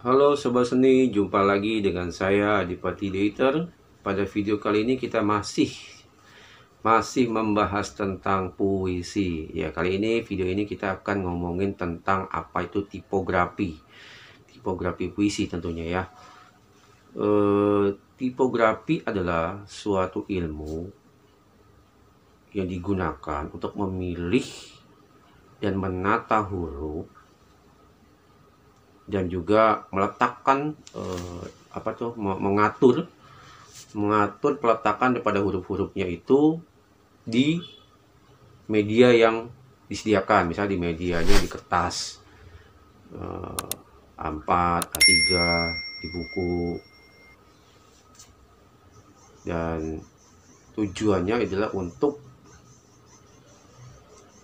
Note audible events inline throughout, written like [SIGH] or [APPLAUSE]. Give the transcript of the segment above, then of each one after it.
Halo Sobat Seni, jumpa lagi dengan saya Adipati Deiter Pada video kali ini kita masih masih membahas tentang puisi Ya kali ini video ini kita akan ngomongin tentang apa itu tipografi Tipografi puisi tentunya ya e, Tipografi adalah suatu ilmu yang digunakan untuk memilih dan menata huruf dan juga meletakkan uh, apa tuh mengatur mengatur peletakan daripada huruf-hurufnya itu di media yang disediakan misalnya di medianya di kertas uh, A4, A3 di buku dan tujuannya adalah untuk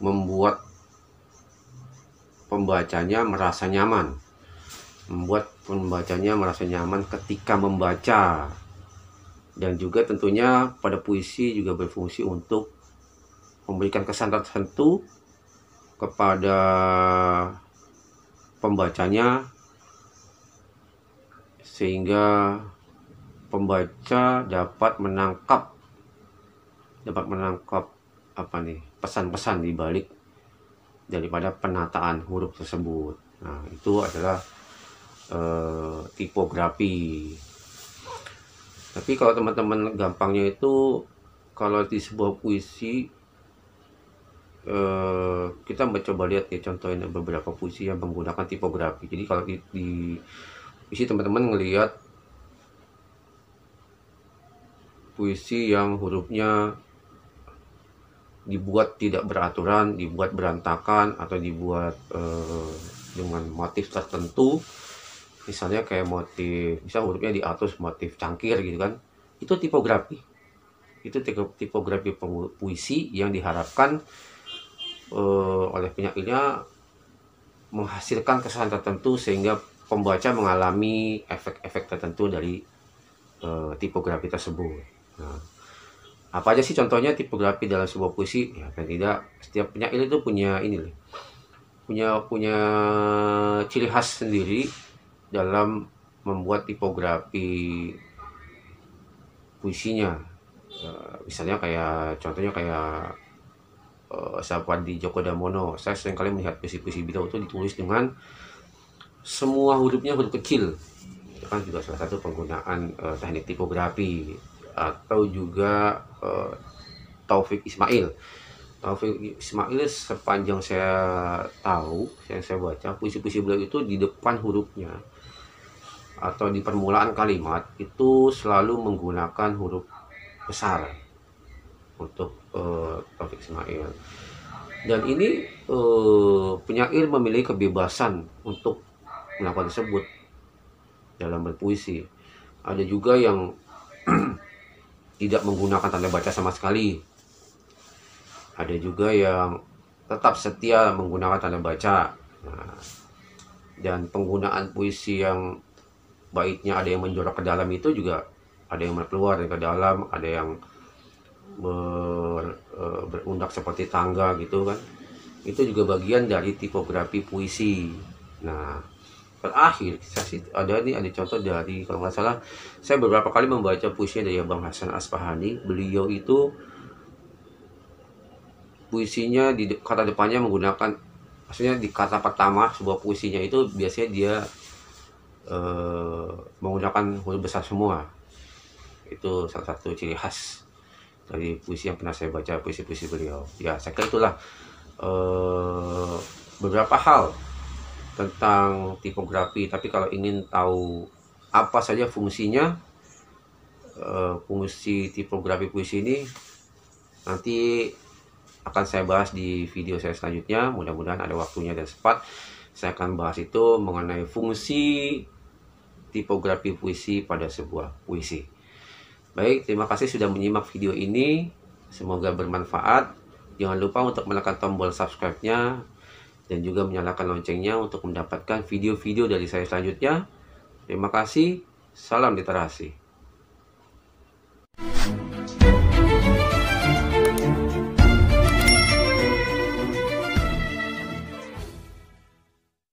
membuat pembacanya merasa nyaman membuat pembacanya merasa nyaman ketika membaca dan juga tentunya pada puisi juga berfungsi untuk memberikan kesan tertentu kepada pembacanya sehingga pembaca dapat menangkap dapat menangkap apa nih pesan-pesan di balik daripada penataan huruf tersebut. Nah, itu adalah Eh, tipografi tapi kalau teman-teman gampangnya itu kalau di sebuah puisi eh, kita mencoba lihat ya contohnya beberapa puisi yang menggunakan tipografi jadi kalau di, di puisi teman-teman ngelihat puisi yang hurufnya dibuat tidak beraturan dibuat berantakan atau dibuat eh, dengan motif tertentu misalnya kayak motif misal hurufnya diatur motif cangkir gitu kan itu tipografi itu tipografi puisi yang diharapkan uh, oleh penyairnya menghasilkan kesan tertentu sehingga pembaca mengalami efek-efek tertentu dari uh, tipografi tersebut nah, apa aja sih contohnya tipografi dalam sebuah puisi ya kan tidak setiap penyair itu punya ini punya punya ciri khas sendiri dalam membuat tipografi puisinya eh, misalnya kayak contohnya kayak uh, di Joko Damono saya sering kali melihat puisi-puisi beliau itu ditulis dengan semua hurufnya huruf kecil itu kan juga salah satu penggunaan uh, teknik tipografi atau juga uh, Taufik Ismail Taufik Ismail sepanjang saya tahu yang saya baca puisi-puisi beliau itu di depan hurufnya atau di permulaan kalimat itu selalu menggunakan huruf besar untuk uh, Taufik Ismail dan ini uh, eh, penyair memiliki kebebasan untuk melakukan tersebut dalam berpuisi ada juga yang [CLEARS THROAT] tidak menggunakan tanda baca sama sekali ada juga yang tetap setia menggunakan tanda baca nah, dan penggunaan puisi yang baiknya ada yang menjorok ke dalam itu juga ada yang keluar dari ke dalam ada yang ber, e, berundak seperti tangga gitu kan itu juga bagian dari tipografi puisi nah terakhir saya ada nih ada contoh dari kalau nggak salah saya beberapa kali membaca puisi dari bang Hasan aspahani beliau itu puisinya di kata depannya menggunakan maksudnya di kata pertama sebuah puisinya itu biasanya dia Eh, menggunakan huruf besar semua itu salah satu ciri khas dari puisi yang pernah saya baca puisi-puisi beliau ya saya kira itulah eh, beberapa hal tentang tipografi tapi kalau ingin tahu apa saja fungsinya eh, fungsi tipografi puisi ini nanti akan saya bahas di video saya selanjutnya mudah-mudahan ada waktunya dan sempat saya akan bahas itu mengenai fungsi tipografi puisi pada sebuah puisi. Baik, terima kasih sudah menyimak video ini. Semoga bermanfaat. Jangan lupa untuk menekan tombol subscribe-nya dan juga menyalakan loncengnya untuk mendapatkan video-video dari saya selanjutnya. Terima kasih. Salam literasi.